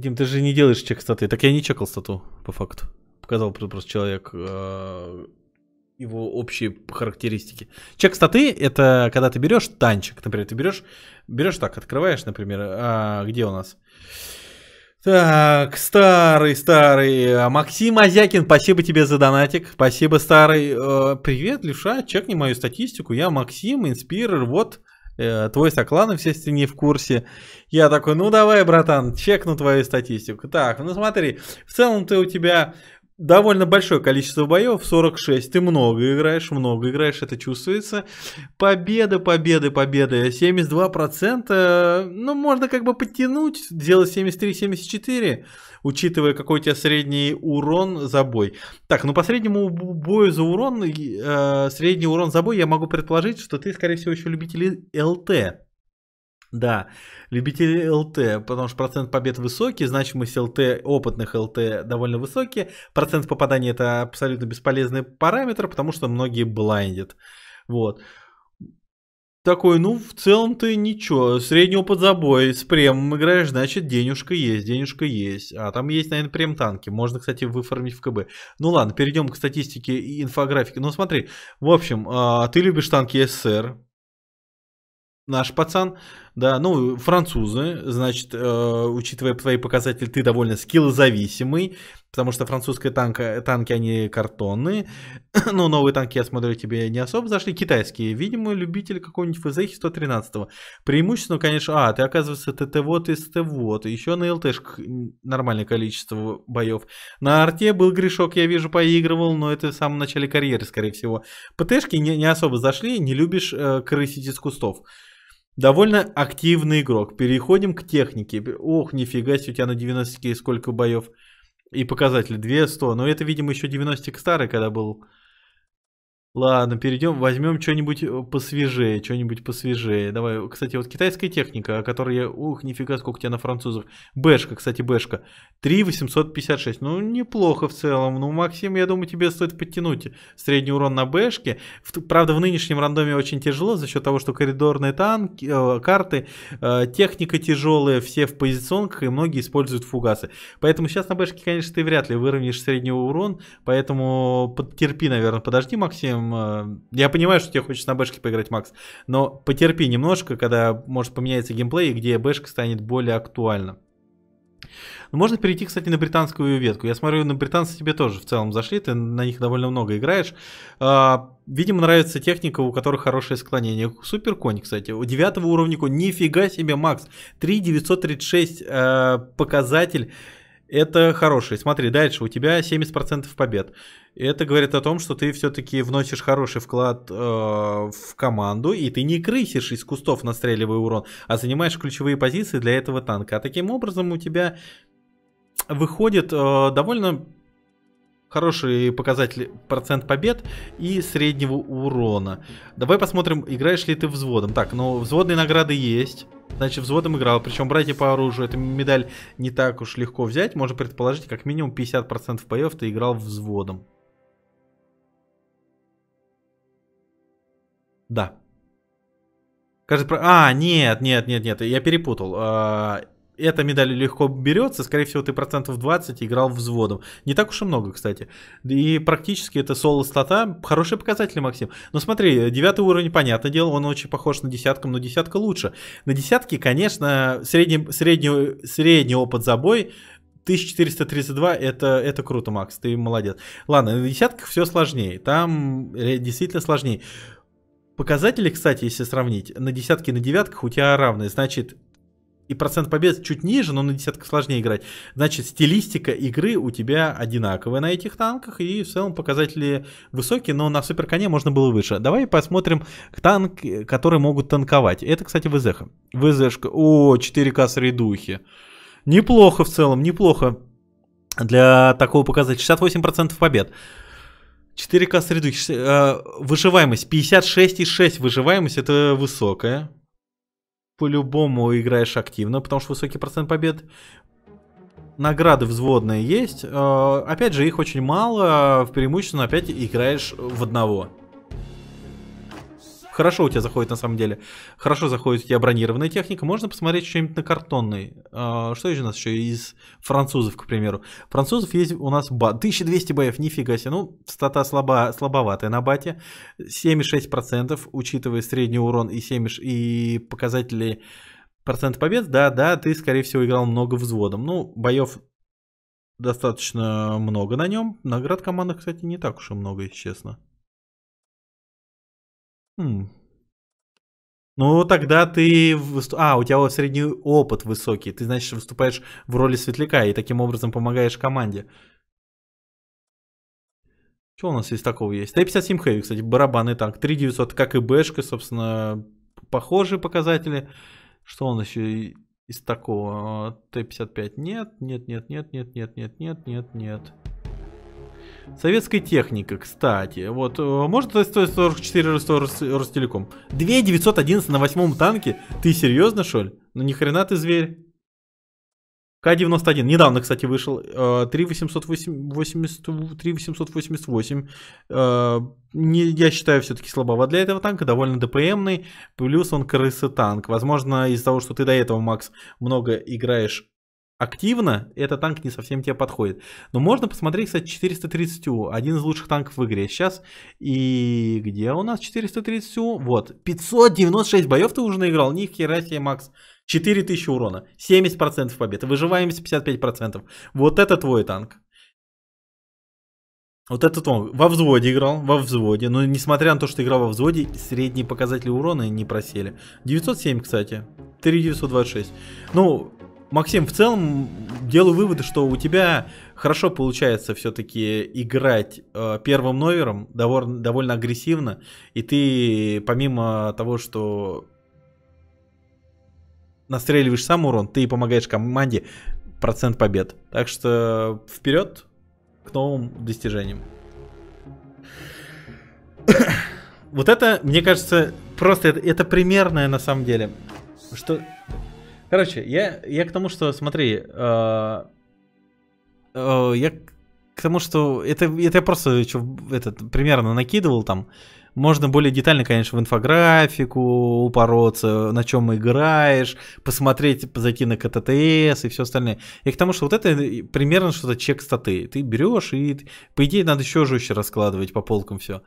Дим, ты же не делаешь чек статы. Так я не чекал стату, по факту. Показал просто человек э, его общие характеристики. Чек статы — это когда ты берешь танчик, например, ты берешь, берешь так, открываешь, например, а, где у нас? Так, старый, старый. А, Максим Азякин, спасибо тебе за донатик. Спасибо, старый. Э, привет, Левша, чекни мою статистику. Я Максим, инспирер, вот Э, твой соклан, все не в курсе. Я такой, ну давай, братан, чекну твою статистику. Так, ну смотри, в целом ты у тебя довольно большое количество боев, 46, ты много играешь, много играешь, это чувствуется. Победа, победы, победы, 72%, ну, можно как бы подтянуть, делать 73-74, учитывая, какой у тебя средний урон за бой. Так, ну, по среднему бою за урон, э, средний урон за бой, я могу предположить, что ты, скорее всего, еще любитель ЛТ. Да, любители ЛТ, потому что процент побед высокий, значимость ЛТ, опытных ЛТ довольно высокий. Процент попадания это абсолютно бесполезный параметр, потому что многие блайндят. Вот. Такой, ну, в целом ты ничего, среднего под забой, с премом играешь, значит, денежка есть, денежка есть. А там есть, наверное, прем танки, можно, кстати, выформить в КБ. Ну ладно, перейдем к статистике и инфографике. Ну смотри, в общем, а, ты любишь танки СССР, наш пацан, да, ну, французы, значит, э, учитывая твои показатели, ты довольно скиллозависимый, потому что французские танка, танки, они картонные, но новые танки, я смотрю, тебе не особо зашли, китайские, видимо, любитель какого-нибудь ФЗХ 113 -го. Преимущественно, конечно, а, ты, оказывается, ТТ вот и СТ вот, еще на ЛТшках нормальное количество боев. На арте был грешок, я вижу, поигрывал, но это в самом начале карьеры, скорее всего. ПТшки не, не особо зашли, не любишь э, крысить из кустов. Довольно активный игрок. Переходим к технике. Ох, нифига себе, у тебя на 90 сколько боев. И показатели 200. Но ну, это, видимо, еще 90 старый, когда был Ладно, перейдем, возьмем что-нибудь э, посвежее, что-нибудь посвежее. Давай, кстати, вот китайская техника, о которой я... Ух, нифига, сколько у тебя на французов. Бэшка, кстати, бэшка. 3,856. Ну, неплохо в целом. Ну, Максим, я думаю, тебе стоит подтянуть средний урон на бэшке. В, правда, в нынешнем рандоме очень тяжело за счет того, что коридорные танки, э, карты, э, техника тяжелая, все в позиционках, и многие используют фугасы. Поэтому сейчас на бэшке, конечно, ты вряд ли выровняешь средний урон, поэтому потерпи, наверное, подожди, Максим, общем, э, я понимаю, что тебе хочется на бэшке поиграть, Макс, но потерпи немножко, когда, может, поменяется геймплей, где бэшка станет более актуальна. Ну, можно перейти, кстати, на британскую ветку. Я смотрю, на британцы тебе тоже в целом зашли, ты на них довольно много играешь. А, видимо, нравится техника, у которой хорошее склонение. Супер конь, кстати. У девятого уровня конь. Нифига себе, Макс. 3,936 э, показатель это хороший. Смотри, дальше у тебя 70% побед. Это говорит о том, что ты все-таки вносишь хороший вклад э, в команду, и ты не крысишь из кустов, настреливая урон, а занимаешь ключевые позиции для этого танка. А таким образом у тебя выходит э, довольно хороший показатель процент побед и среднего урона. Давай посмотрим, играешь ли ты взводом. Так, ну взводные награды есть. Значит, взводом играл. Причем братья по оружию, эту медаль не так уж легко взять. Можно предположить, как минимум 50% боев ты играл взводом. Да. Кажется, про... А, нет, нет, нет, нет, я перепутал. А, эта медаль легко берется, скорее всего, ты процентов 20 играл взводом. Не так уж и много, кстати. И практически это соло-стата. Хорошие показатели, Максим. Но смотри, девятый уровень, понятное дело, он очень похож на десятком, но десятка лучше. На десятке, конечно, средний, средний, средний опыт за бой 1432 это, это круто, Макс, ты молодец. Ладно, на десятках все сложнее. Там э, действительно сложнее. Показатели, кстати, если сравнить, на десятке и на девятках у тебя равные. Значит, и процент побед чуть ниже, но на десятках сложнее играть. Значит, стилистика игры у тебя одинаковая на этих танках, и в целом показатели высокие, но на суперконе можно было выше. Давай посмотрим танки, которые могут танковать. Это, кстати, ВЗХ. ВЗшка. О, 4К духи. Неплохо в целом, неплохо для такого показателя. 68% побед. 4К средухи. Э, выживаемость. 56,6 выживаемость. Это высокая по-любому играешь активно, потому что высокий процент побед. Награды взводные есть. Э, опять же, их очень мало. Э, в Преимущественно опять играешь в одного хорошо у тебя заходит на самом деле, хорошо заходит у тебя бронированная техника, можно посмотреть что-нибудь на картонный. А, что еще у нас еще из французов, к примеру? Французов есть у нас 1200 боев, нифига себе, ну, стата слаба, слабоватая на бате, 7,6%, учитывая средний урон и, 7, и показатели процент побед, да, да, ты, скорее всего, играл много взводом. Ну, боев достаточно много на нем. Наград команды, кстати, не так уж и много, если честно. Ну, тогда ты... А, у тебя вот средний опыт высокий. Ты, значит, выступаешь в роли светляка и таким образом помогаешь команде. Что у нас есть такого есть? Т-57 Heavy, кстати, барабаны так. 3900, как и Бэшка, собственно, похожие показатели. Что он еще из такого? Т-55 нет, нет, нет, нет, нет, нет, нет, нет, нет, нет. Советская техника, кстати. Вот, э, может стоит 44 Ростелеком? 911 на восьмом танке? Ты серьезно, что ли? Ну ни хрена ты зверь. К-91. Недавно, кстати, вышел. 3888. Э, 3888. Э, я считаю, все-таки слабова для этого танка. Довольно ДПМный. Плюс он крысы танк. Возможно, из-за того, что ты до этого, Макс, много играешь активно, этот танк не совсем тебе подходит. Но можно посмотреть, кстати, 430 U, один из лучших танков в игре сейчас. И где у нас 430 U? Вот, 596 боев ты уже наиграл, ни в Керасия, Макс. 4000 урона, 70% побед, выживаемость 55%. Вот это твой танк. Вот этот он во взводе играл, во взводе. Но несмотря на то, что играл во взводе, средние показатели урона не просели. 907, кстати. 3926. Ну, Максим, в целом делаю выводы, что у тебя хорошо получается все-таки играть э, первым номером довольно, довольно агрессивно, и ты помимо того, что настреливаешь сам урон, ты помогаешь команде процент побед. Так что вперед к новым достижениям. вот это, мне кажется, просто это, это примерное на самом деле. Что... Короче, я, я к тому, что, смотри, э, э, я к тому, что это, это я просто что, этот, примерно накидывал там. Можно более детально, конечно, в инфографику упороться, на чем играешь, посмотреть зайти на КТТС и все остальное. И к тому, что вот это примерно что-то чек статы. Ты берешь и, по идее, надо еще жестче раскладывать по полкам все.